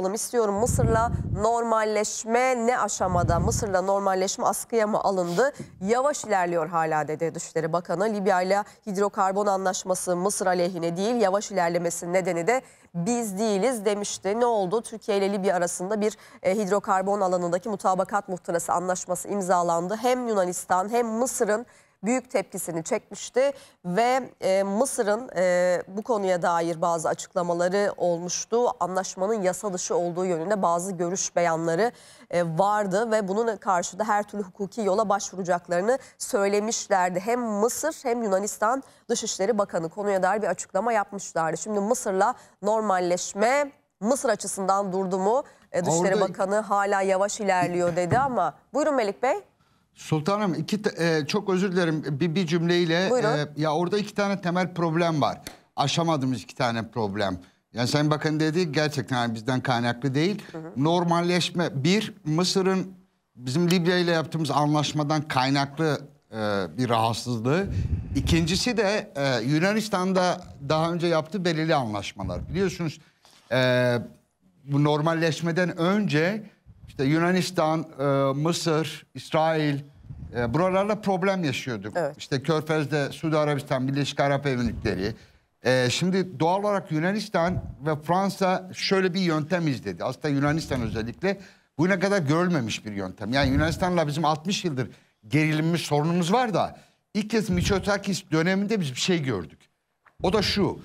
Hanım istiyorum Mısır'la normalleşme ne aşamada? Mısır'la normalleşme askıya mı alındı? Yavaş ilerliyor hala dedi Dışişleri Bakanı. Libya ile hidrokarbon anlaşması Mısır aleyhine değil yavaş ilerlemesinin nedeni de biz değiliz demişti. Ne oldu? Türkiye ile Libya arasında bir e, hidrokarbon alanındaki mutabakat muhtırası anlaşması imzalandı. Hem Yunanistan hem Mısır'ın büyük tepkisini çekmişti ve e, Mısır'ın e, bu konuya dair bazı açıklamaları olmuştu. Anlaşmanın yasa dışı olduğu yönünde bazı görüş beyanları e, vardı ve bunun karşıda her türlü hukuki yola başvuracaklarını söylemişlerdi. Hem Mısır hem Yunanistan Dışişleri Bakanı konuya dair bir açıklama yapmışlardı. Şimdi Mısır'la normalleşme Mısır açısından durdu mu? E, Dışişleri Orada... Bakanı hala yavaş ilerliyor dedi ama buyurun Melik Bey. Sultanım iki e, çok özür dilerim bir, bir cümleyle e, ya orada iki tane temel problem var. Aşamadığımız iki tane problem. Yani Sayın bakın dedi gerçekten yani bizden kaynaklı değil. Hı hı. Normalleşme bir Mısır'ın bizim Libya ile yaptığımız anlaşmadan kaynaklı e, bir rahatsızlığı. İkincisi de e, Yunanistan'da daha önce yaptığı belirli anlaşmalar. Biliyorsunuz e, bu normalleşmeden önce işte Yunanistan, e, Mısır, İsrail e, buralarla problem yaşıyorduk. Evet. İşte Körfez'de Suudi Arabistan, Birleşik Arap Emirlikleri. E, şimdi doğal olarak Yunanistan ve Fransa şöyle bir yöntem izledi. Aslında Yunanistan özellikle bu ne kadar görülmemiş bir yöntem. Yani Yunanistan'la bizim 60 yıldır gerilimimiz, sorunumuz var da ilk kez Mitsotakis döneminde biz bir şey gördük. O da şu.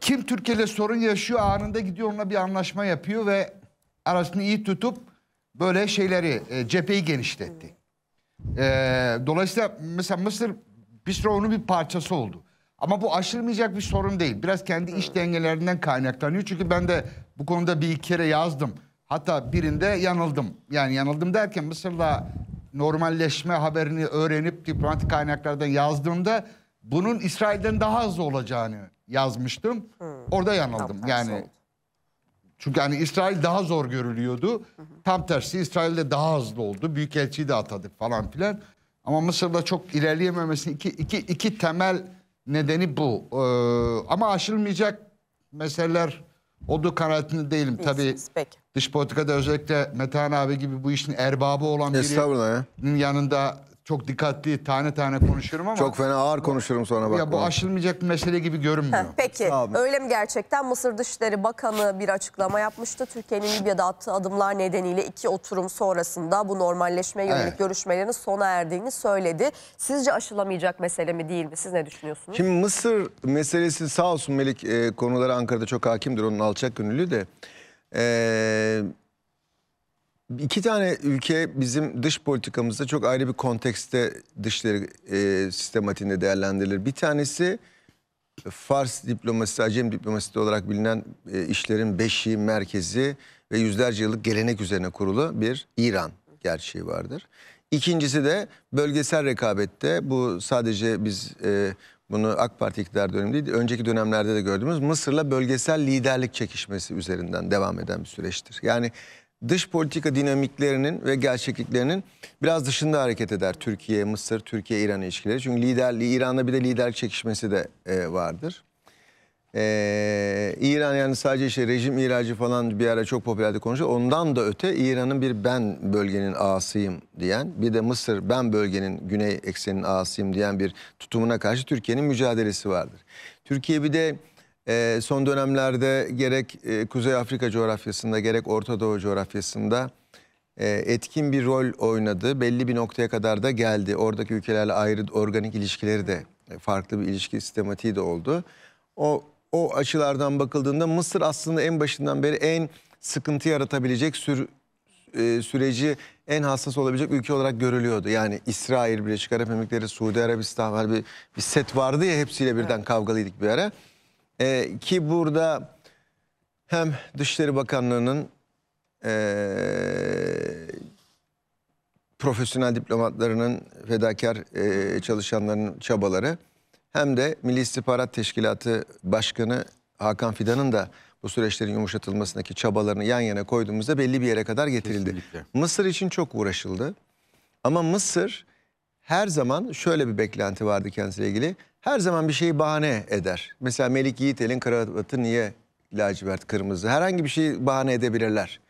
Kim Türkiye ile sorun yaşıyor anında gidiyor onunla bir anlaşma yapıyor ve arasını iyi tutup böyle şeyleri e, cepheyi genişletti. E, dolayısıyla mesela Mısır Bistro'nun bir parçası oldu. Ama bu aşılmayacak bir sorun değil. Biraz kendi iş dengelerinden kaynaklanıyor. Çünkü ben de bu konuda bir iki kere yazdım. Hatta birinde yanıldım. Yani yanıldım derken Mısır'la normalleşme haberini öğrenip diplomatik kaynaklardan yazdığımda bunun İsrail'den daha az olacağını yazmıştım. Hmm. Orada yanıldım. yani çünkü hani İsrail daha zor görülüyordu. Tam tersi İsrail de daha hızlı oldu. Büyükelçiyi de atadık falan filan. Ama Mısır'da çok ilerleyememesinin iki, iki, iki temel nedeni bu. Ee, ama aşılmayacak meseleler olduğu kanaatinde değilim. Tabii Peki. dış politikada özellikle Metehan abi gibi bu işin erbabı olan birinin yanında çok dikkatli tane tane konuşurum ama... Çok fena ağır konuşurum sonra bak. Ya bu aşılmayacak bir mesele gibi görünmüyor. peki öyle mi gerçekten? Mısır Dışişleri Bakanı bir açıklama yapmıştı. Türkiye'nin Libya'da attığı adımlar nedeniyle iki oturum sonrasında bu normalleşme yönelik Evet. görüşmelerin sona erdiğini söyledi. Sizce aşılamayacak mesele mi değil mi? Siz ne düşünüyorsunuz? Şimdi Mısır meselesi sağ olsun Melik e, konuları Ankara'da çok hakimdir. Onun alçak gönüllü de. E, İki tane ülke bizim dış politikamızda çok ayrı bir kontekste dışları e, sistematiğinde değerlendirilir. Bir tanesi Fars diplomasisi, Acem diplomasisi olarak bilinen e, işlerin beşi, merkezi ve yüzlerce yıllık gelenek üzerine kurulu bir İran gerçeği vardır. İkincisi de bölgesel rekabette bu sadece biz e, bunu AK Parti iktidar dönemi değil, önceki dönemlerde de gördüğümüz Mısır'la bölgesel liderlik çekişmesi üzerinden devam eden bir süreçtir. Yani dış politika dinamiklerinin ve gerçekliklerinin biraz dışında hareket eder Türkiye, Mısır, Türkiye-İran ilişkileri. Çünkü liderli İran'da bir de liderlik çekişmesi de e, vardır. Ee, İran yani sadece işte rejim ihracı falan bir ara çok popülerdi konuşuyor. Ondan da öte İran'ın bir ben bölgenin ağasıyım diyen bir de Mısır ben bölgenin güney eksenin ağasıyım diyen bir tutumuna karşı Türkiye'nin mücadelesi vardır. Türkiye bir de ee, son dönemlerde gerek e, Kuzey Afrika coğrafyasında gerek Orta Doğu coğrafyasında e, etkin bir rol oynadı. Belli bir noktaya kadar da geldi. Oradaki ülkelerle ayrı organik ilişkileri de e, farklı bir ilişki sistematiği de oldu. O, o açılardan bakıldığında Mısır aslında en başından beri en sıkıntı yaratabilecek sür, süreci en hassas olabilecek ülke olarak görülüyordu. Yani İsrail, Birleşik Arap Emirlikleri, Suudi Arabistan var hani bir, bir set vardı ya hepsiyle birden evet. kavgalıydık bir ara. E, ki burada hem Dışişleri Bakanlığı'nın e, profesyonel diplomatlarının fedakar e, ee, çalışanların çabaları hem de Milli İstihbarat Teşkilatı Başkanı Hakan Fidan'ın da bu süreçlerin yumuşatılmasındaki çabalarını yan yana koyduğumuzda belli bir yere kadar getirildi. Kesinlikle. Mısır için çok uğraşıldı. Ama Mısır her zaman şöyle bir beklenti vardı kendisiyle ilgili her zaman bir şeyi bahane eder. Mesela Melik Yiğit elin kravatı niye lacivert kırmızı? Herhangi bir şeyi bahane edebilirler.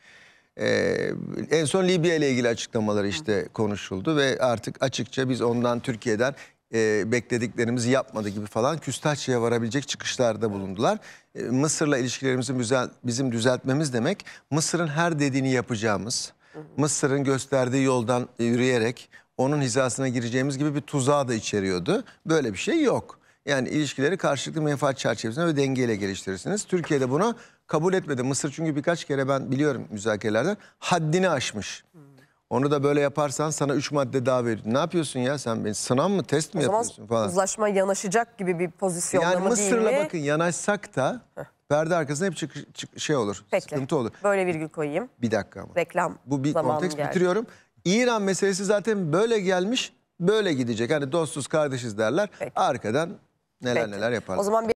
Ee, en son Libya ile ilgili açıklamaları işte konuşuldu ve artık açıkça biz ondan Türkiye'den e, beklediklerimizi yapmadı gibi falan küstahçıya varabilecek çıkışlarda bulundular. E, Mısır'la ilişkilerimizi müzel, bizim düzeltmemiz demek Mısır'ın her dediğini yapacağımız, Mısır'ın gösterdiği yoldan yürüyerek onun hizasına gireceğimiz gibi bir tuzağı da içeriyordu. Böyle bir şey yok. Yani ilişkileri karşılıklı menfaat çerçevesinde ve dengeyle geliştirirsiniz. Türkiye'de bunu kabul etmedi. Mısır çünkü birkaç kere ben biliyorum müzakerelerden haddini aşmış. Onu da böyle yaparsan sana üç madde daha verir. Ne yapıyorsun ya sen beni sınav mı test mi o yapıyorsun zaman falan. uzlaşma yanaşacak gibi bir pozisyonda yani mı Mısır'la değil mi? bakın yanaşsak da Heh. perde arkasında hep çık, çık, şey olur Peki. sıkıntı olur. Böyle virgül koyayım. Bir dakika ama. Reklam Bu bir zamanım konteks bitiriyorum. İran meselesi zaten böyle gelmiş, böyle gidecek. Hani dostuz, kardeşiz derler. Peki. Arkadan neler Peki. neler yaparlar. O zaman bir